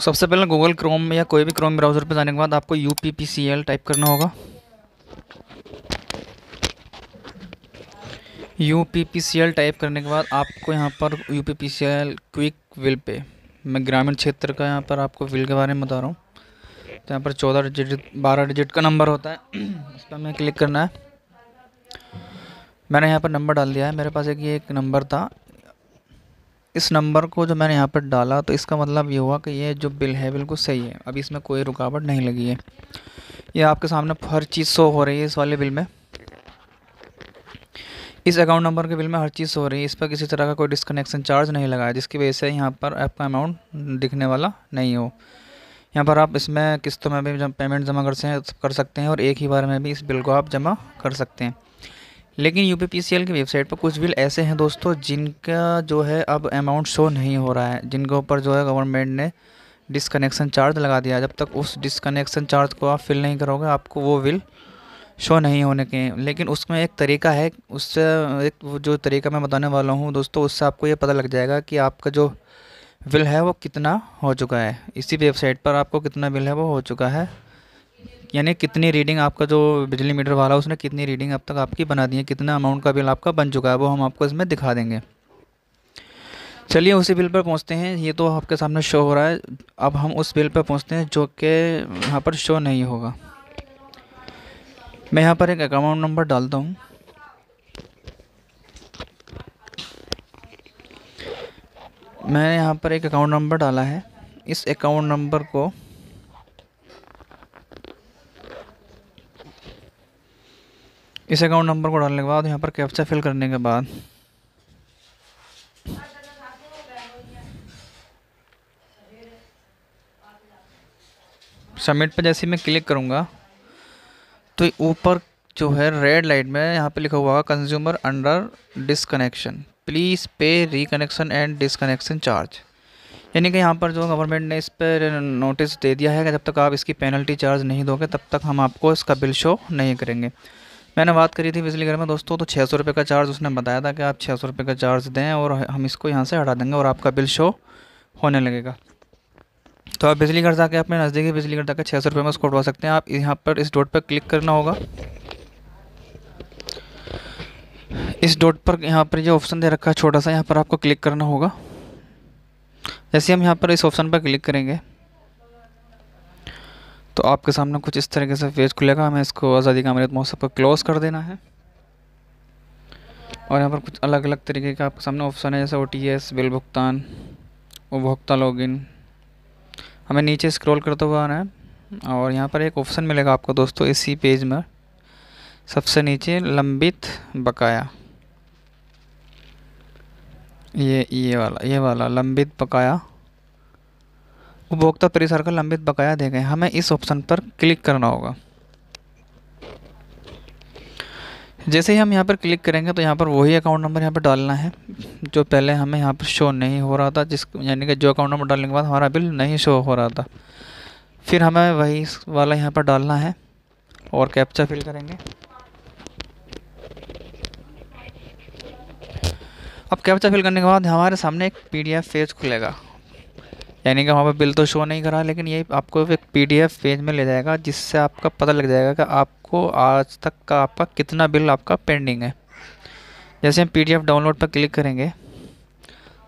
सबसे पहले Google Chrome या कोई भी क्रोम ब्राउज़र पर जाने के बाद आपको U P P C L type करना होगा U P P C L type करने के बाद आपको यहाँ पर U P P C L quick bill pay मैं ग्रामीण क्षेत्र का यहाँ पर आपको विल के बारे में बता रहा हूँ तो यहाँ पर चौदह डिजिट बारह डिजिट का नंबर होता है इस पर हमें क्लिक करना है मैंने यहाँ पर नंबर डाल दिया है मेरे पास एक ये एक नंबर था इस नंबर को जो मैंने यहाँ पर डाला तो इसका मतलब ये हुआ कि ये जो बिल है बिल्कुल सही है अभी इसमें कोई रुकावट नहीं लगी है ये आपके सामने हर चीज़ शो हो रही है इस वाले बिल में इस अकाउंट नंबर के बिल में हर चीज़ हो रही है इस पर किसी तरह का कोई डिस्कनेक्शन चार्ज नहीं लगा है जिसकी वजह से यहाँ पर आपका अमाउंट दिखने वाला नहीं हो यहाँ पर आप इसमें किस्तों में भी पेमेंट जमा कर सकते हैं और एक ही बार में भी इस बिल को आप जमा कर सकते हैं लेकिन यू की वेबसाइट पर कुछ बिल ऐसे हैं दोस्तों जिनका जो है अब अमाउंट शो नहीं हो रहा है जिनके ऊपर जो है गवर्नमेंट ने डिसकनेक्शन चार्ज लगा दिया जब तक उस डिसकनेक्शन चार्ज को आप फिल नहीं करोगे आपको वो बिल शो नहीं होने के लेकिन उसमें एक तरीका है उससे एक जो तरीका मैं बताने वाला हूँ दोस्तों उससे आपको ये पता लग जाएगा कि आपका जो बिल है वो कितना हो चुका है इसी वेबसाइट पर आपको कितना बिल है वो हो चुका है यानी कितनी रीडिंग आपका जो बिजली मीटर वाला उसने कितनी रीडिंग अब तक आपकी बना दी है कितना अमाउंट का बिल आपका बन चुका है वो हम आपको इसमें दिखा देंगे चलिए उसी बिल पर पहुंचते हैं ये तो आपके सामने शो हो रहा है अब हम उस बिल पर पहुंचते हैं जो कि यहाँ पर शो नहीं होगा मैं यहाँ पर एक अकाउंट नंबर डालता हूँ मैंने यहाँ पर एक अकाउंट नंबर डाला है इस अकाउंट नंबर को इस अकाउंट नंबर को डालने के बाद यहाँ पर कैप्चा फिल करने के बाद सबमिट पर जैसे मैं क्लिक करूँगा तो ऊपर जो है रेड लाइट में यहाँ पे लिखा हुआ consumer under disconnection please pay reconnection and disconnection charge यानी कि यहाँ पर जो गवर्नमेंट ने इस पर नोटिस दे दिया है कि जब तक आप इसकी पेनल्टी चार्ज नहीं दोगे तब तक हम आपको इसका बिल शो नहीं करेंगे मैंने बात करी थी बिजली घर में दोस्तों तो छः सौ रुपये का चार्ज उसने बताया था कि आप छः सौ रुपये का चार्ज दें और हम इसको यहाँ से हटा देंगे और आपका बिल शो होने लगेगा तो आप बिजली घर जाके अपने नज़दीकी बिजली घर जाकर छः सौ रुपये में उसको उठवा सकते हैं आप यहाँ पर इस डॉट पर क्लिक करना होगा इस डॉट पर यहाँ पर ये यह ऑप्शन दे रखा है छोटा सा यहाँ पर आपको क्लिक करना होगा जैसे हम यहाँ पर इस ऑप्शन पर क्लिक करेंगे तो आपके सामने कुछ इस तरीके से पेज खुलेगा हमें इसको आज़ादी का अमृत महोत्सव को क्लोज़ कर देना है और यहाँ पर कुछ अलग अलग तरीके के आपके सामने ऑप्शन है जैसे ओ टी एस बिल भुगतान उपभोक्ता लॉगिन हमें नीचे स्क्रॉल करते हुए आना है और यहाँ पर एक ऑप्शन मिलेगा आपको दोस्तों इसी पेज में सबसे नीचे लंबित बकाया ये ये वाला ये वाला लंबित बकाया उपभोक्ता परिसर का लंबित बकाया गए हमें इस ऑप्शन पर क्लिक करना होगा जैसे ही हम यहाँ पर क्लिक करेंगे तो यहाँ पर वही अकाउंट नंबर यहाँ पर डालना है जो पहले हमें यहाँ पर शो नहीं हो रहा था जिस यानी कि जो अकाउंट नंबर डालने के बाद हमारा बिल नहीं शो हो रहा था फिर हमें वही वाला यहाँ पर डालना है और कैप्चा फिल करेंगे अब कैप्चा फिल करने के बाद हमारे सामने एक एफ पेज खुलेगा यानी कि वहाँ पर बिल तो शो नहीं करा लेकिन ये आपको एक पी पेज में ले जाएगा जिससे आपका पता लग जाएगा कि आपको आज तक का आपका कितना बिल आपका पेंडिंग है जैसे हम पी डाउनलोड पर क्लिक करेंगे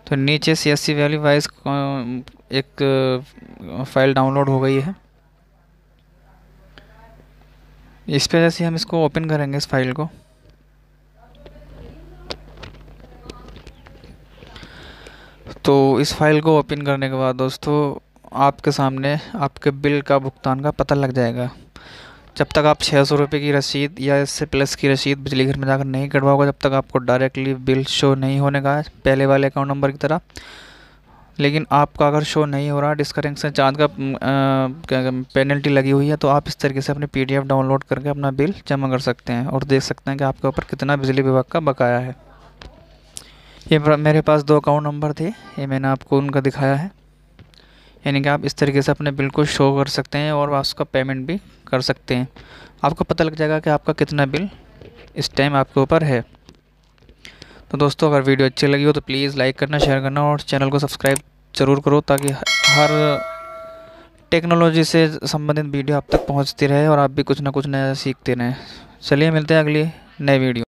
तो नीचे C S C value wise एक फ़ाइल डाउनलोड हो गई है इस पर जैसे हम इसको ओपन करेंगे इस फाइल को तो इस फाइल को ओपन करने के बाद दोस्तों आपके सामने आपके बिल का भुगतान का पता लग जाएगा जब तक आप छः सौ रुपये की रसीद या इससे प्लस की रसीद बिजली घर में जाकर नहीं कटवाओगे जब तक आपको डायरेक्टली बिल शो नहीं होने का पहले वाले अकाउंट नंबर की तरह लेकिन आपका अगर शो नहीं हो रहा डिस्कनेक्शन चार्ज का पेनल्टी लगी हुई है तो आप इस तरीके से अपने पीडीएफ डाउनलोड करके अपना बिल जमा कर सकते हैं और देख सकते हैं कि आपके ऊपर कितना बिजली विभाग का बकाया है ये मेरे पास दो अकाउंट नंबर थे ये मैंने आपको उनका दिखाया है यानी कि आप इस तरीके से अपने बिल को शो कर सकते हैं और आप उसका पेमेंट भी कर सकते हैं आपको पता लग जाएगा कि आपका कितना बिल इस टाइम आपके ऊपर है तो दोस्तों अगर वीडियो अच्छी लगी हो तो प्लीज़ लाइक करना शेयर करना और चैनल को सब्सक्राइब ज़रूर करो ताकि हर टेक्नोलॉजी से संबंधित वीडियो आप तक पहुंचती रहे और आप भी कुछ ना कुछ नया सीखते रहें चलिए मिलते हैं अगली नए वीडियो